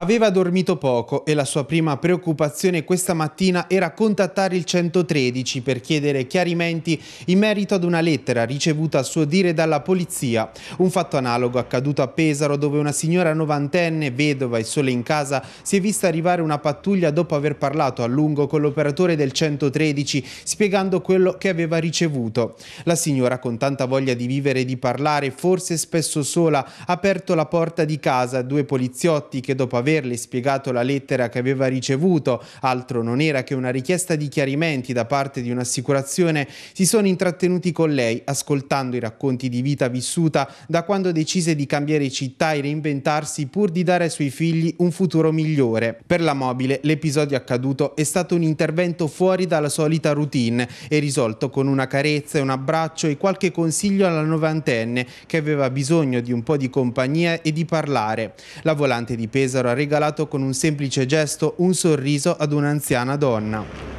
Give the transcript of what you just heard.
Aveva dormito poco e la sua prima preoccupazione questa mattina era contattare il 113 per chiedere chiarimenti in merito ad una lettera ricevuta a suo dire dalla polizia. Un fatto analogo accaduto a Pesaro dove una signora novantenne, vedova e sola in casa, si è vista arrivare una pattuglia dopo aver parlato a lungo con l'operatore del 113 spiegando quello che aveva ricevuto. La signora con tanta voglia di vivere e di parlare, forse spesso sola, ha aperto la porta di casa a due poliziotti che dopo aver averle spiegato la lettera che aveva ricevuto, altro non era che una richiesta di chiarimenti da parte di un'assicurazione, si sono intrattenuti con lei, ascoltando i racconti di vita vissuta da quando decise di cambiare città e reinventarsi pur di dare ai suoi figli un futuro migliore. Per la mobile l'episodio accaduto è stato un intervento fuori dalla solita routine e risolto con una carezza, un abbraccio e qualche consiglio alla novantenne che aveva bisogno di un po' di compagnia e di parlare. La volante di Pesaro ha regalato con un semplice gesto un sorriso ad un'anziana donna.